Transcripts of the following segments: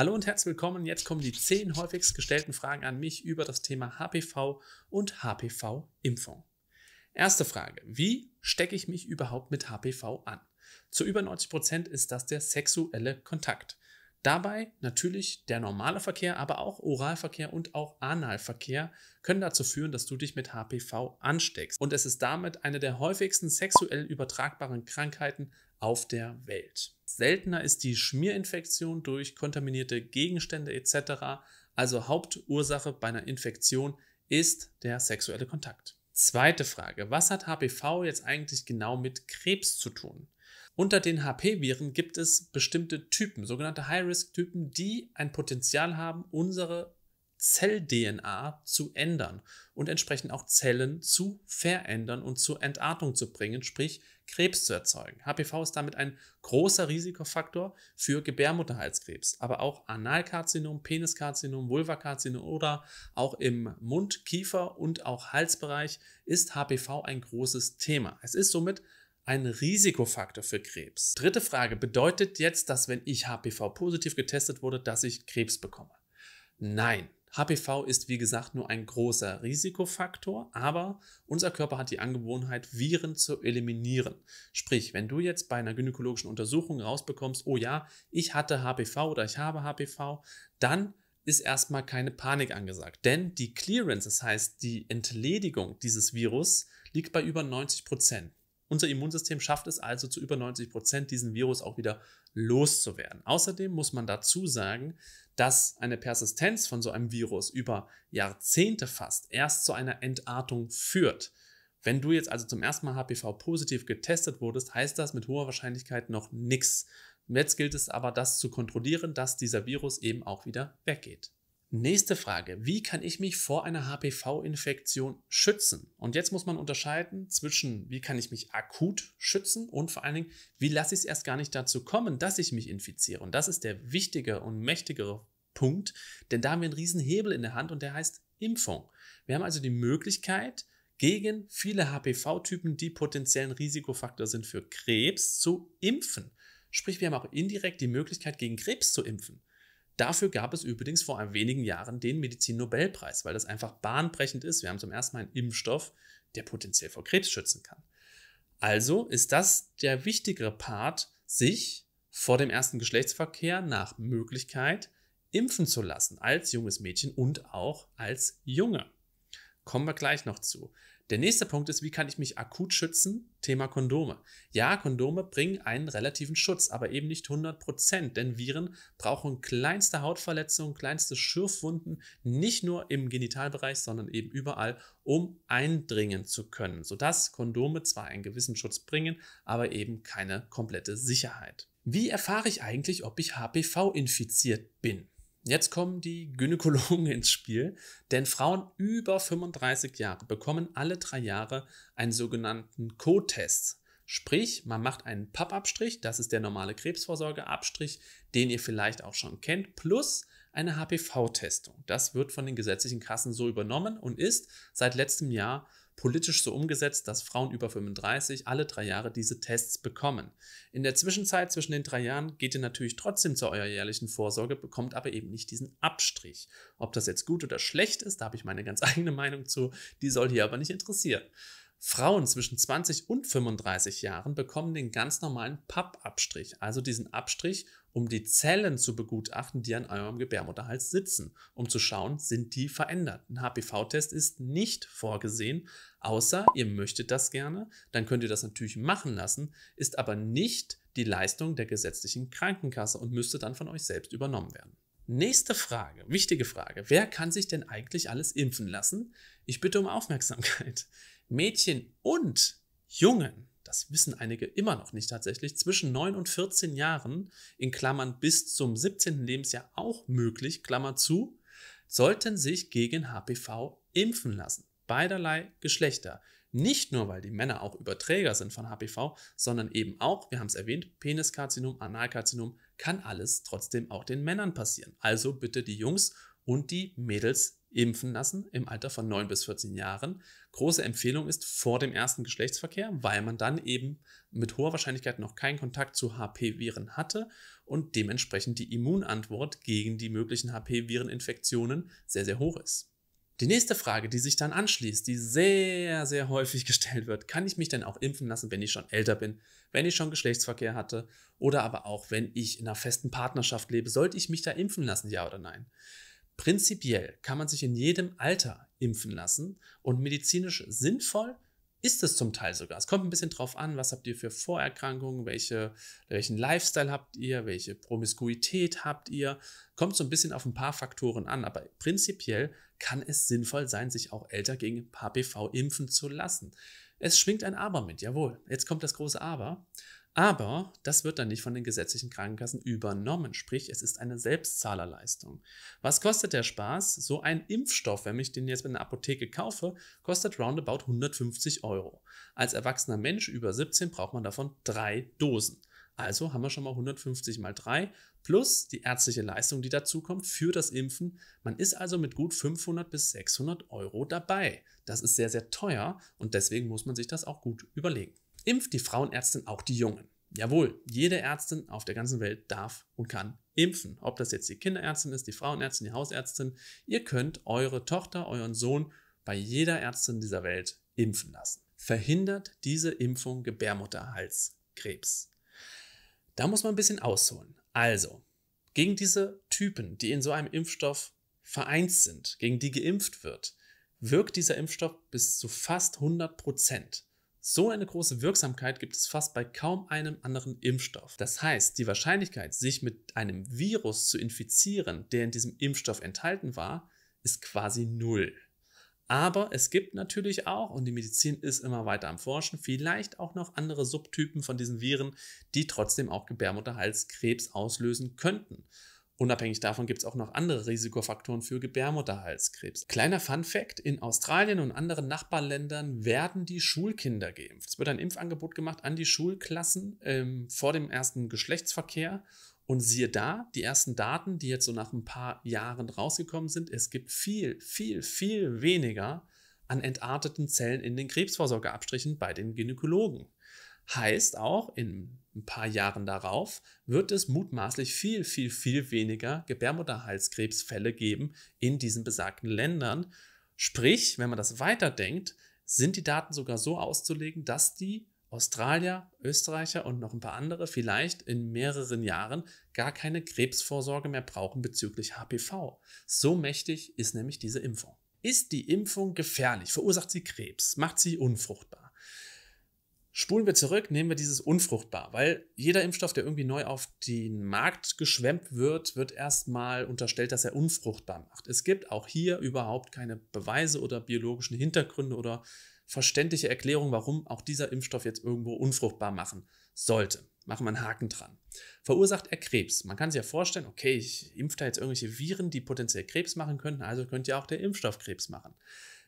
Hallo und herzlich willkommen. Jetzt kommen die zehn häufigst gestellten Fragen an mich über das Thema HPV und HPV-Impfung. Erste Frage. Wie stecke ich mich überhaupt mit HPV an? Zu über 90 Prozent ist das der sexuelle Kontakt. Dabei natürlich der normale Verkehr, aber auch Oralverkehr und auch Analverkehr können dazu führen, dass du dich mit HPV ansteckst. Und es ist damit eine der häufigsten sexuell übertragbaren Krankheiten auf der Welt. Seltener ist die Schmierinfektion durch kontaminierte Gegenstände etc. Also Hauptursache bei einer Infektion ist der sexuelle Kontakt. Zweite Frage, was hat HPV jetzt eigentlich genau mit Krebs zu tun? Unter den HP-Viren gibt es bestimmte Typen, sogenannte High-Risk-Typen, die ein Potenzial haben, unsere Zell-DNA zu ändern und entsprechend auch Zellen zu verändern und zur Entartung zu bringen, sprich Krebs zu erzeugen. HPV ist damit ein großer Risikofaktor für Gebärmutterhalskrebs, aber auch Analkarzinom, Peniskarzinom, Vulvakarzinom oder auch im Mund, Kiefer und auch Halsbereich ist HPV ein großes Thema. Es ist somit ein Risikofaktor für Krebs? Dritte Frage, bedeutet jetzt, dass wenn ich HPV positiv getestet wurde, dass ich Krebs bekomme? Nein. HPV ist wie gesagt nur ein großer Risikofaktor, aber unser Körper hat die Angewohnheit, Viren zu eliminieren. Sprich, wenn du jetzt bei einer gynäkologischen Untersuchung rausbekommst, oh ja, ich hatte HPV oder ich habe HPV, dann ist erstmal keine Panik angesagt. Denn die Clearance, das heißt die Entledigung dieses Virus, liegt bei über 90 Prozent. Unser Immunsystem schafft es also zu über 90 Prozent, diesen Virus auch wieder loszuwerden. Außerdem muss man dazu sagen, dass eine Persistenz von so einem Virus über Jahrzehnte fast erst zu einer Entartung führt. Wenn du jetzt also zum ersten Mal HPV positiv getestet wurdest, heißt das mit hoher Wahrscheinlichkeit noch nichts. Jetzt gilt es aber, das zu kontrollieren, dass dieser Virus eben auch wieder weggeht. Nächste Frage, wie kann ich mich vor einer HPV-Infektion schützen? Und jetzt muss man unterscheiden zwischen, wie kann ich mich akut schützen und vor allen Dingen, wie lasse ich es erst gar nicht dazu kommen, dass ich mich infiziere. Und das ist der wichtige und mächtigere Punkt, denn da haben wir einen riesen Hebel in der Hand und der heißt Impfung. Wir haben also die Möglichkeit, gegen viele HPV-Typen, die potenziellen Risikofaktor sind für Krebs, zu impfen. Sprich, wir haben auch indirekt die Möglichkeit, gegen Krebs zu impfen. Dafür gab es übrigens vor wenigen Jahren den Medizin-Nobelpreis, weil das einfach bahnbrechend ist. Wir haben zum ersten Mal einen Impfstoff, der potenziell vor Krebs schützen kann. Also ist das der wichtigere Part, sich vor dem ersten Geschlechtsverkehr nach Möglichkeit impfen zu lassen, als junges Mädchen und auch als Junge. Kommen wir gleich noch zu. Der nächste Punkt ist, wie kann ich mich akut schützen? Thema Kondome. Ja, Kondome bringen einen relativen Schutz, aber eben nicht 100%, denn Viren brauchen kleinste Hautverletzungen, kleinste Schürfwunden, nicht nur im Genitalbereich, sondern eben überall, um eindringen zu können, sodass Kondome zwar einen gewissen Schutz bringen, aber eben keine komplette Sicherheit. Wie erfahre ich eigentlich, ob ich HPV infiziert bin? Jetzt kommen die Gynäkologen ins Spiel, denn Frauen über 35 Jahre bekommen alle drei Jahre einen sogenannten Co-Test. Sprich, man macht einen Pappabstrich, das ist der normale Krebsvorsorgeabstrich, den ihr vielleicht auch schon kennt, plus eine HPV-Testung. Das wird von den gesetzlichen Kassen so übernommen und ist seit letztem Jahr politisch so umgesetzt, dass Frauen über 35 alle drei Jahre diese Tests bekommen. In der Zwischenzeit zwischen den drei Jahren geht ihr natürlich trotzdem zu eurer jährlichen Vorsorge, bekommt aber eben nicht diesen Abstrich. Ob das jetzt gut oder schlecht ist, da habe ich meine ganz eigene Meinung zu, die soll hier aber nicht interessieren. Frauen zwischen 20 und 35 Jahren bekommen den ganz normalen Pappabstrich, also diesen Abstrich, um die Zellen zu begutachten, die an eurem Gebärmutterhals sitzen, um zu schauen, sind die verändert. Ein HPV-Test ist nicht vorgesehen, außer ihr möchtet das gerne, dann könnt ihr das natürlich machen lassen, ist aber nicht die Leistung der gesetzlichen Krankenkasse und müsste dann von euch selbst übernommen werden. Nächste Frage, wichtige Frage. Wer kann sich denn eigentlich alles impfen lassen? Ich bitte um Aufmerksamkeit. Mädchen und Jungen, das wissen einige immer noch nicht tatsächlich, zwischen 9 und 14 Jahren, in Klammern bis zum 17. Lebensjahr auch möglich, Klammer zu, sollten sich gegen HPV impfen lassen. Beiderlei Geschlechter. Nicht nur, weil die Männer auch Überträger sind von HPV, sondern eben auch, wir haben es erwähnt, Peniskarzinom, Analkarzinom, kann alles trotzdem auch den Männern passieren. Also bitte die Jungs und die Mädels impfen lassen im Alter von 9 bis 14 Jahren. Große Empfehlung ist vor dem ersten Geschlechtsverkehr, weil man dann eben mit hoher Wahrscheinlichkeit noch keinen Kontakt zu HP-Viren hatte und dementsprechend die Immunantwort gegen die möglichen HP-Vireninfektionen sehr, sehr hoch ist. Die nächste Frage, die sich dann anschließt, die sehr, sehr häufig gestellt wird, kann ich mich denn auch impfen lassen, wenn ich schon älter bin, wenn ich schon Geschlechtsverkehr hatte oder aber auch wenn ich in einer festen Partnerschaft lebe, sollte ich mich da impfen lassen, ja oder nein? Prinzipiell kann man sich in jedem Alter impfen lassen und medizinisch sinnvoll ist es zum Teil sogar. Es kommt ein bisschen drauf an, was habt ihr für Vorerkrankungen, welche, welchen Lifestyle habt ihr, welche Promiskuität habt ihr. Kommt so ein bisschen auf ein paar Faktoren an, aber prinzipiell kann es sinnvoll sein, sich auch älter gegen HPV impfen zu lassen. Es schwingt ein Aber mit, jawohl. Jetzt kommt das große Aber. Aber das wird dann nicht von den gesetzlichen Krankenkassen übernommen. Sprich, es ist eine Selbstzahlerleistung. Was kostet der Spaß? So ein Impfstoff, wenn ich den jetzt in der Apotheke kaufe, kostet roundabout 150 Euro. Als erwachsener Mensch über 17 braucht man davon drei Dosen. Also haben wir schon mal 150 mal 3 plus die ärztliche Leistung, die dazukommt für das Impfen. Man ist also mit gut 500 bis 600 Euro dabei. Das ist sehr, sehr teuer und deswegen muss man sich das auch gut überlegen. Impft die Frauenärztin auch die Jungen? Jawohl, jede Ärztin auf der ganzen Welt darf und kann impfen. Ob das jetzt die Kinderärztin ist, die Frauenärztin, die Hausärztin, ihr könnt eure Tochter, euren Sohn bei jeder Ärztin dieser Welt impfen lassen. Verhindert diese Impfung Gebärmutterhalskrebs? Da muss man ein bisschen ausholen. Also, gegen diese Typen, die in so einem Impfstoff vereint sind, gegen die geimpft wird, wirkt dieser Impfstoff bis zu fast 100 Prozent. So eine große Wirksamkeit gibt es fast bei kaum einem anderen Impfstoff. Das heißt, die Wahrscheinlichkeit, sich mit einem Virus zu infizieren, der in diesem Impfstoff enthalten war, ist quasi null. Aber es gibt natürlich auch, und die Medizin ist immer weiter am Forschen, vielleicht auch noch andere Subtypen von diesen Viren, die trotzdem auch Gebärmutterhalskrebs auslösen könnten. Unabhängig davon gibt es auch noch andere Risikofaktoren für Gebärmutterhalskrebs. Kleiner Fun fact, in Australien und anderen Nachbarländern werden die Schulkinder geimpft. Es wird ein Impfangebot gemacht an die Schulklassen ähm, vor dem ersten Geschlechtsverkehr. Und siehe da, die ersten Daten, die jetzt so nach ein paar Jahren rausgekommen sind, es gibt viel, viel, viel weniger an entarteten Zellen in den Krebsvorsorgeabstrichen bei den Gynäkologen. Heißt auch, in ein paar Jahren darauf wird es mutmaßlich viel, viel, viel weniger Gebärmutterhalskrebsfälle geben in diesen besagten Ländern. Sprich, wenn man das weiterdenkt, sind die Daten sogar so auszulegen, dass die Australier, Österreicher und noch ein paar andere vielleicht in mehreren Jahren gar keine Krebsvorsorge mehr brauchen bezüglich HPV. So mächtig ist nämlich diese Impfung. Ist die Impfung gefährlich? Verursacht sie Krebs? Macht sie unfruchtbar? Spulen wir zurück, nehmen wir dieses unfruchtbar, weil jeder Impfstoff, der irgendwie neu auf den Markt geschwemmt wird, wird erstmal unterstellt, dass er unfruchtbar macht. Es gibt auch hier überhaupt keine Beweise oder biologischen Hintergründe oder verständliche Erklärung, warum auch dieser Impfstoff jetzt irgendwo unfruchtbar machen sollte. Machen wir einen Haken dran. Verursacht er Krebs? Man kann sich ja vorstellen, okay, ich impfe da jetzt irgendwelche Viren, die potenziell Krebs machen könnten, also könnte ja auch der Impfstoff Krebs machen.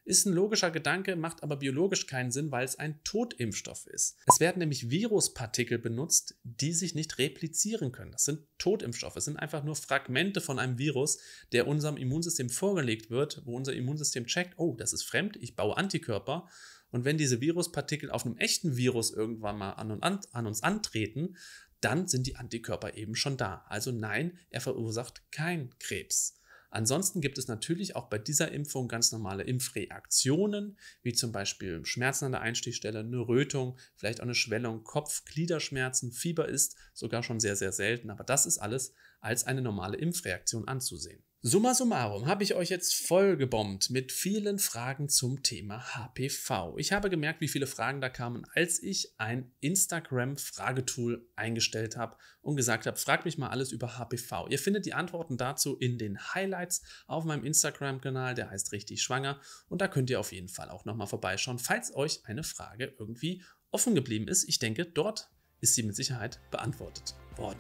Ist ein logischer Gedanke, macht aber biologisch keinen Sinn, weil es ein Totimpfstoff ist. Es werden nämlich Viruspartikel benutzt, die sich nicht replizieren können. Das sind Totimpfstoffe, es sind einfach nur Fragmente von einem Virus, der unserem Immunsystem vorgelegt wird, wo unser Immunsystem checkt, oh, das ist fremd, ich baue Antikörper. Und wenn diese Viruspartikel auf einem echten Virus irgendwann mal an, an, an uns antreten, dann sind die Antikörper eben schon da. Also nein, er verursacht keinen Krebs. Ansonsten gibt es natürlich auch bei dieser Impfung ganz normale Impfreaktionen, wie zum Beispiel Schmerzen an der Einstichstelle, eine Rötung, vielleicht auch eine Schwellung, Kopf, Gliederschmerzen, Fieber ist sogar schon sehr, sehr selten, aber das ist alles als eine normale Impfreaktion anzusehen. Summa summarum habe ich euch jetzt vollgebombt mit vielen Fragen zum Thema HPV. Ich habe gemerkt, wie viele Fragen da kamen, als ich ein Instagram-Fragetool eingestellt habe und gesagt habe, fragt mich mal alles über HPV. Ihr findet die Antworten dazu in den Highlights auf meinem Instagram-Kanal, der heißt richtig schwanger und da könnt ihr auf jeden Fall auch nochmal vorbeischauen, falls euch eine Frage irgendwie offen geblieben ist. Ich denke, dort ist sie mit Sicherheit beantwortet worden.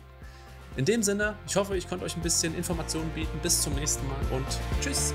In dem Sinne, ich hoffe, ich konnte euch ein bisschen Informationen bieten. Bis zum nächsten Mal und tschüss.